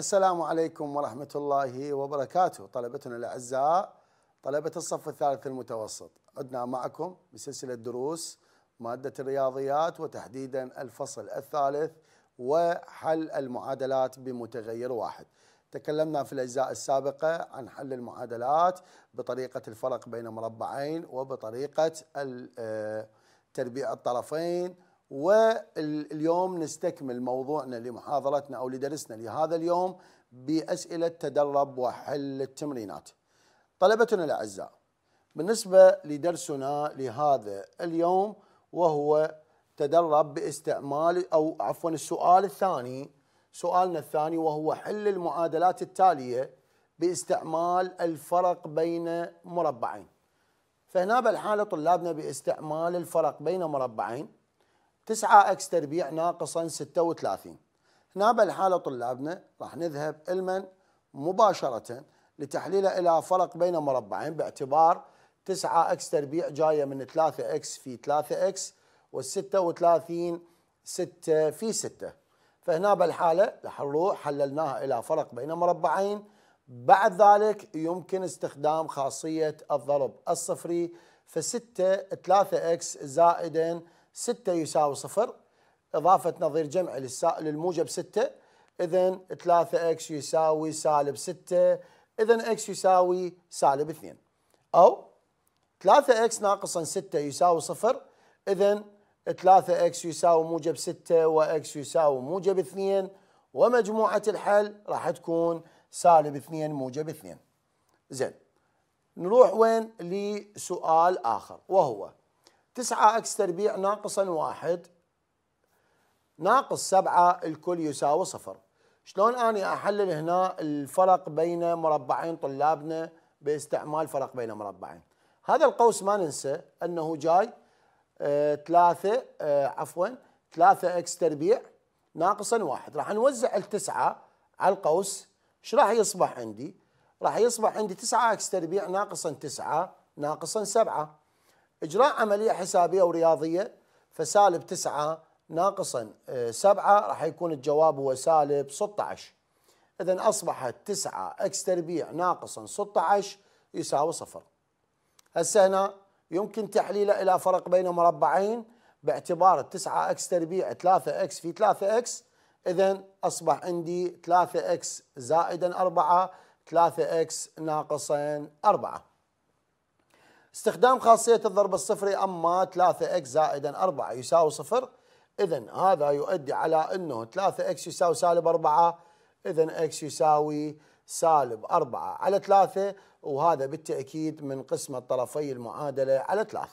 السلام عليكم ورحمة الله وبركاته طلبتنا الأعزاء طلبة الصف الثالث المتوسط عدنا معكم بسلسلة دروس مادة الرياضيات وتحديدا الفصل الثالث وحل المعادلات بمتغير واحد تكلمنا في الأجزاء السابقة عن حل المعادلات بطريقة الفرق بين مربعين وبطريقة آه، تربيع الطرفين واليوم نستكمل موضوعنا لمحاضرتنا أو لدرسنا لهذا اليوم بأسئلة تدرب وحل التمرينات طلبتنا الأعزاء بالنسبة لدرسنا لهذا اليوم وهو تدرب باستعمال أو عفوا السؤال الثاني سؤالنا الثاني وهو حل المعادلات التالية باستعمال الفرق بين مربعين فهنا بالحالة طلابنا باستعمال الفرق بين مربعين 9 اكس تربيع ناقصا 36 هنا بالحالة طلابنا راح نذهب المن مباشرة لتحليله إلى فرق بين مربعين باعتبار 9 اكس تربيع جاية من 3 اكس في 3 اكس وال 36 6 في 6 فهنا بالحالة راح نروح حللناها إلى فرق بين مربعين بعد ذلك يمكن استخدام خاصية الضرب الصفري ف6 3 اكس زائدا 6 يساوي صفر إضافة نظير جمعي للموجب 6 إذا 3 إكس يساوي سالب 6 إذا إكس يساوي سالب 2 أو 3 إكس ناقصا 6 يساوي صفر إذا 3 إكس يساوي موجب 6 وإكس يساوي موجب 2 ومجموعة الحل راح تكون سالب 2 موجب 2 زين نروح وين لسؤال آخر وهو تسعة اكس تربيع ناقصا واحد ناقص سبعة الكل يساوي صفر شلون أنا أحلل هنا الفرق بين مربعين طلابنا باستعمال فرق بين مربعين هذا القوس ما ننسى أنه جاي آه، ثلاثة آه عفوا ثلاثة اكس تربيع ناقصا واحد راح نوزع التسعة على القوس ايش راح يصبح عندي؟ راح يصبح عندي تسعة اكس تربيع ناقصا تسعة ناقصا سبعة اجراء عمليه حسابيه ورياضيه فسالب 9 ناقصا 7 آه، راح يكون الجواب هو سالب 16 اذا اصبحت 9 اكس تربيع ناقصا 16 يساوي صفر هسه هنا يمكن تحليله الى فرق بين مربعين باعتبار 9 اكس تربيع 3 اكس في 3 اكس اذا اصبح عندي 3 اكس زائدا 4 3 اكس ناقصا 4 استخدام خاصية الضرب الصفري أما 3x زائدا 4 يساوي صفر إذا هذا يؤدي على أنه 3x يساوي سالب 4 إذا x يساوي سالب 4 على 3 وهذا بالتأكيد من قسمة طرفي المعادلة على 3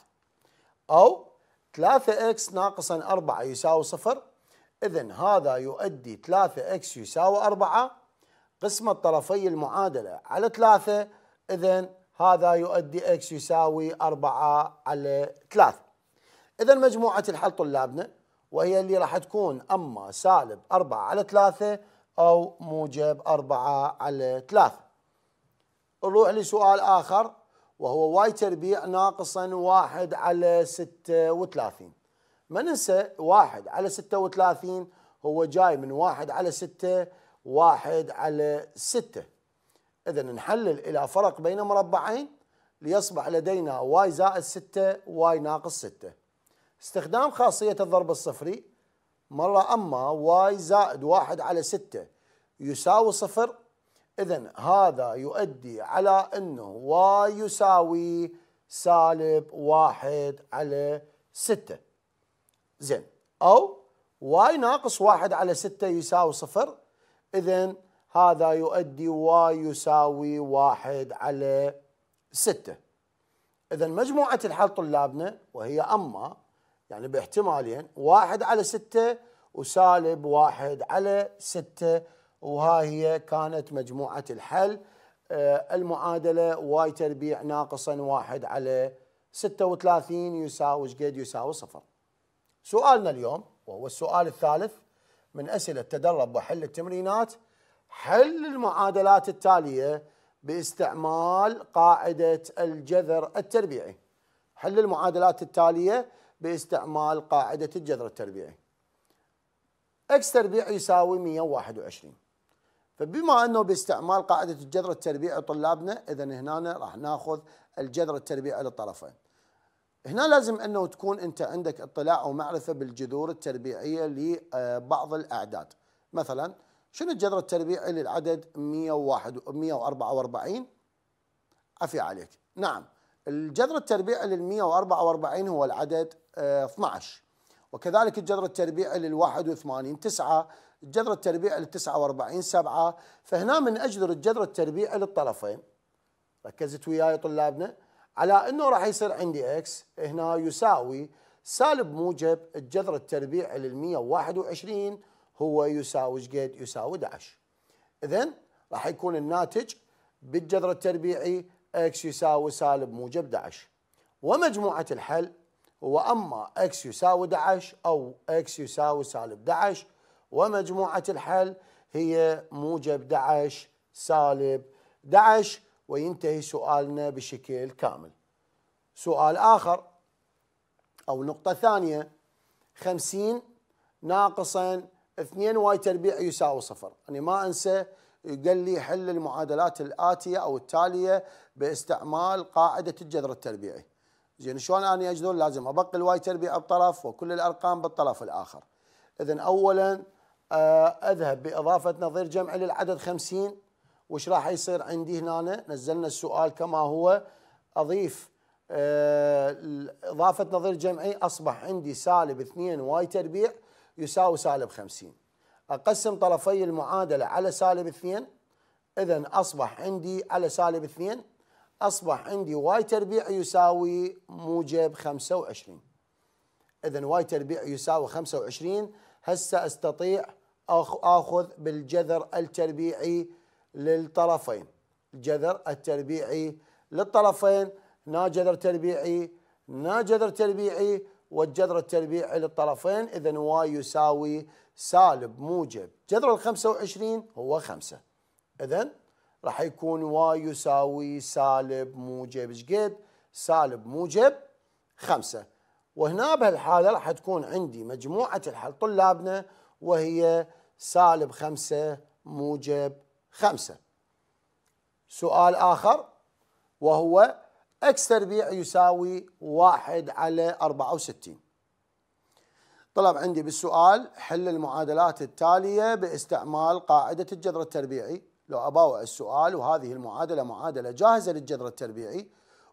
أو 3x ناقصا 4 يساوي صفر إذا هذا يؤدي 3x يساوي 4 قسمة طرفي المعادلة على 3 إذا هذا يؤدي اكس يساوي 4 على 3 اذا مجموعه الحل طلابنا وهي اللي راح تكون اما سالب 4 على 3 او موجب 4 على 3 نروح لسؤال اخر وهو واي تربيع ناقصا 1 على 36 ما ننسى 1 على 36 هو جاي من 1 على 6 1 على 6 إذا نحلل إلى فرق بين مربعين ليصبح لدينا y زائد 6 y ناقص 6 استخدام خاصية الضرب الصفري مرة أما y زائد 1 على 6 يساوي صفر إذا هذا يؤدي على أنه y يساوي سالب 1 على 6 زين أو y ناقص 1 على 6 يساوي صفر إذا هذا يؤدي ويساوي واحد على ستة إذا مجموعة الحل طلابنا وهي أما يعني باحتمالين واحد على ستة وسالب واحد على ستة وها هي كانت مجموعة الحل آه، المعادلة واي تربيع ناقصا واحد على ستة وثلاثين يساوي شقد يساوي صفر سؤالنا اليوم وهو السؤال الثالث من أسئلة تدرب وحل التمرينات حل المعادلات التالية باستعمال قاعدة الجذر التربيعي حل المعادلات التالية باستعمال قاعدة الجذر التربيعي اكس تربيع يساوي 121 فبما انه باستعمال قاعدة الجذر التربيعي طلابنا اذا هنا راح ناخذ الجذر التربيعي للطرفين هنا لازم انه تكون انت عندك اطلاع ومعرفة بالجذور التربيعية لبعض الاعداد مثلا شنو الجذر التربيعي للعدد 101 144 عفي عليك نعم الجذر التربيعي لل 144 هو العدد 12 آه، وكذلك الجذر التربيعي لل 81 9 الجذر التربيعي لل 49 7 فهنا من اجذر الجذر التربيعي للطرفين ركزت وياي طلابنا على انه راح يصير عندي اكس هنا يساوي سالب موجب الجذر التربيعي لل 121 هو يساوي شقد يساوي 11 اذا راح يكون الناتج بالجذر التربيعي اكس يساوي سالب موجب 11 ومجموعه الحل هو اما اكس يساوي 11 او اكس يساوي سالب 11 ومجموعه الحل هي موجب 11 سالب 11 وينتهي سؤالنا بشكل كامل سؤال آخر أو نقطة ثانية 50 ناقصا 2 واي تربيع يساوي صفر أنا ما أنسى قال لي حل المعادلات الآتية أو التالية باستعمال قاعدة الجذر التربيعي زين شلون أنا أجذر لازم أبقي الواي تربيع بطرف وكل الأرقام بالطرف الآخر إذا أولا آه، أذهب بإضافة نظير جمعي للعدد 50 وش راح يصير عندي هنا نزلنا السؤال كما هو أضيف آه، إضافة نظير جمعي أصبح عندي سالب 2 واي تربيع يساوي سالب 50 أقسم طرفي المعادلة على سالب 2 إذا أصبح عندي على سالب 2 أصبح عندي واي تربيع يساوي موجب 25 إذا واي تربيع يساوي 25 هسه أستطيع أخذ بالجذر التربيعي للطرفين الجذر التربيعي للطرفين نا جذر تربيعي نا جذر تربيعي والجذر التربيعي للطرفين إذا واي يساوي سالب موجب جذر ال 25 هو 5 إذا راح يكون واي يساوي سالب موجب قد؟ سالب موجب 5 وهنا بهالحالة راح تكون عندي مجموعة الحل طلابنا وهي سالب 5 موجب 5 سؤال آخر وهو اكس تربيع يساوي واحد على 64 طلب عندي بالسؤال حل المعادلات التالية باستعمال قاعدة الجذر التربيعي لو أباوع السؤال وهذه المعادلة معادلة جاهزة للجذر التربيعي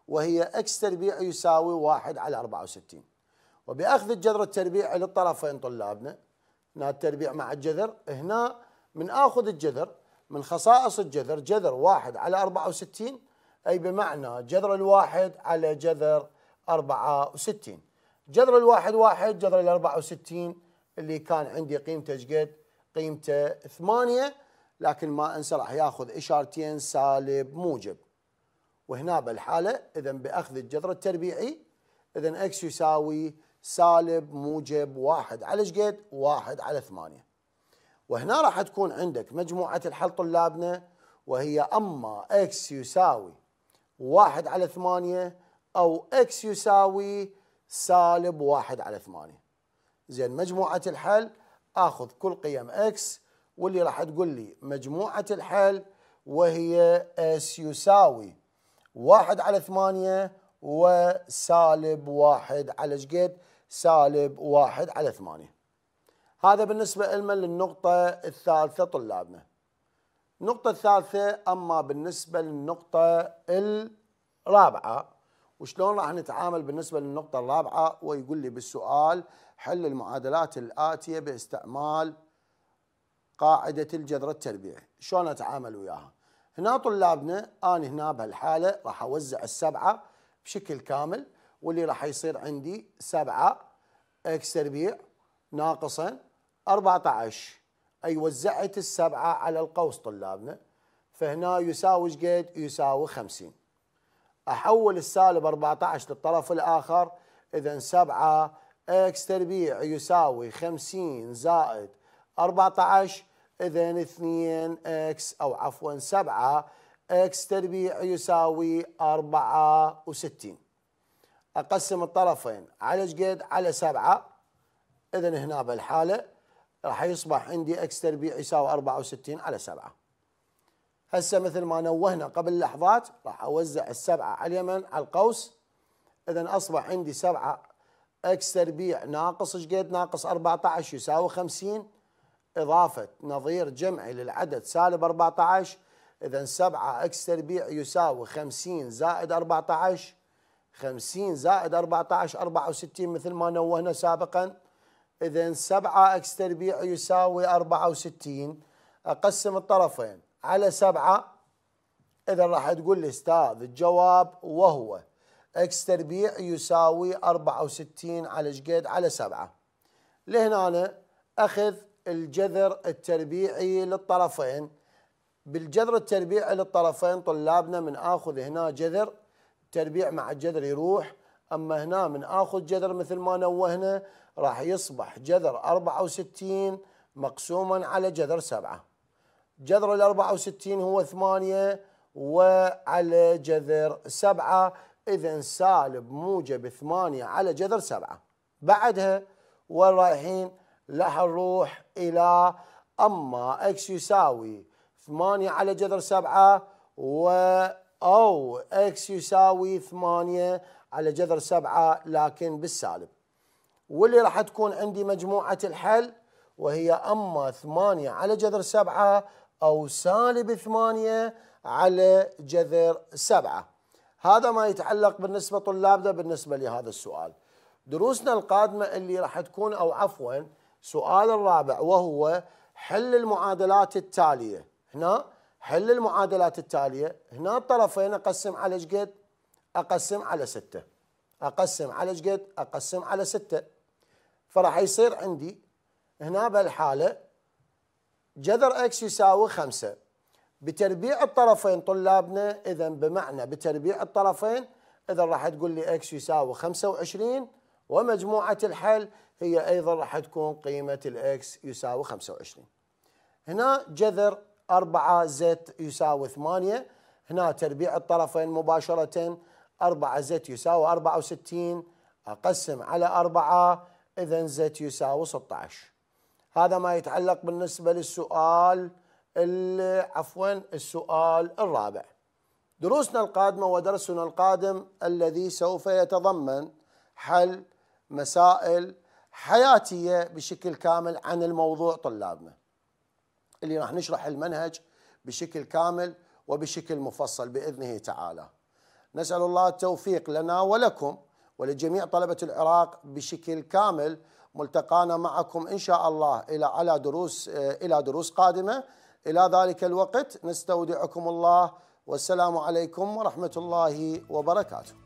وهي اكس تربيع يساوي 1 على 64 وبأخذ الجذر التربيعي للطرفين طلابنا هنا التربيع مع الجذر هنا من آخذ الجذر من خصائص الجذر جذر 1 على 64 أي بمعنى جذر الواحد على جذر 64 جذر الواحد واحد جذر ال 64 اللي كان عندي قيمته قد قيمته 8 لكن ما انسى راح ياخذ اشارتين سالب موجب وهنا بالحاله اذا باخذ الجذر التربيعي اذا اكس يساوي سالب موجب واحد على قد؟ واحد على ثمانية وهنا راح تكون عندك مجموعة الحل طلابنا وهي أما اكس يساوي واحد على ثمانية أو إكس يساوي سالب واحد على ثمانية زين مجموعة الحل آخذ كل قيم إكس واللي راح تقول لي مجموعة الحل وهي إس يساوي واحد على ثمانية وسالب واحد على شقد سالب واحد على ثمانية هذا بالنسبة لنا للنقطة الثالثة طلابنا النقطة الثالثة أما بالنسبة للنقطة الرابعة وشلون راح نتعامل بالنسبة للنقطة الرابعة ويقول لي بالسؤال حل المعادلات الآتية باستعمال قاعدة الجذر التربيعي شلون أتعامل وياها هنا طلابنا أنا هنا بهالحالة راح أوزع السبعة بشكل كامل واللي راح يصير عندي سبعة اكس تربيع ناقصا 14 اي وزعت السبعه على القوس طلابنا فهنا يساوي قد يساوي 50 احول السالب 14 للطرف الاخر اذا 7 اكس تربيع يساوي 50 زائد 14 اذا 2 اكس او عفوا 7 اكس تربيع يساوي 64 اقسم الطرفين على شقد؟ على 7 اذا هنا بالحاله راح يصبح عندي اكس تربيع يساوي 64 على 7 هسه مثل ما نوهنا قبل لحظات راح اوزع السبعه على اليمن على القوس اذا اصبح عندي 7 اكس تربيع ناقص ايش قد ناقص 14 يساوي 50 اضافه نظير جمعي للعدد سالب 14 اذا 7 اكس تربيع يساوي 50 زائد 14 50 زائد 14 64 مثل ما نوهنا سابقا إذا 7 إكس تربيع يساوي 64 أقسم الطرفين على 7 إذا راح تقول لي أستاذ الجواب وهو إكس تربيع يساوي 64 على شقد على 7 لهنا أخذ الجذر التربيعي للطرفين بالجذر التربيعي للطرفين طلابنا من آخذ هنا جذر تربيع مع الجذر يروح اما هنا من اخذ جذر مثل ما نوهنا راح يصبح جذر 64 مقسوما على جذر 7 جذر ال 64 هو 8 وعلى جذر 7 اذا سالب موجب 8 على جذر 7 بعدها ورايحين راح نروح الى اما اكس يساوي 8 على جذر 7 و او اكس يساوي 8 على جذر سبعة لكن بالسالب واللي راح تكون عندي مجموعة الحل وهي أما ثمانية على جذر سبعة أو سالب ثمانية على جذر سبعة هذا ما يتعلق بالنسبة طلابنا بالنسبة لهذا السؤال دروسنا القادمة اللي راح تكون أو عفوا سؤال الرابع وهو حل المعادلات التالية هنا حل المعادلات التالية هنا الطرفين أقسم على جد اقسم على 6 اقسم على شقد اقسم على 6 فراح يصير عندي هنا بهالحاله جذر اكس يساوي 5 بتربيع الطرفين طلابنا اذا بمعنى بتربيع الطرفين اذا راح تقول لي اكس يساوي 25 ومجموعه الحل هي ايضا راح تكون قيمه الاكس يساوي 25 هنا جذر 4 زيت يساوي 8 هنا تربيع الطرفين مباشره 4 زد يساوي 64 أقسم على 4 إذا زد يساوي 16 هذا ما يتعلق بالنسبة للسؤال عفوا السؤال الرابع دروسنا القادمة ودرسنا القادم الذي سوف يتضمن حل مسائل حياتية بشكل كامل عن الموضوع طلابنا اللي راح نشرح المنهج بشكل كامل وبشكل مفصل بإذنه تعالى نسأل الله التوفيق لنا ولكم ولجميع طلبة العراق بشكل كامل ملتقانا معكم إن شاء الله إلى على دروس آه، إلى دروس قادمة إلى ذلك الوقت نستودعكم الله والسلام عليكم ورحمة الله وبركاته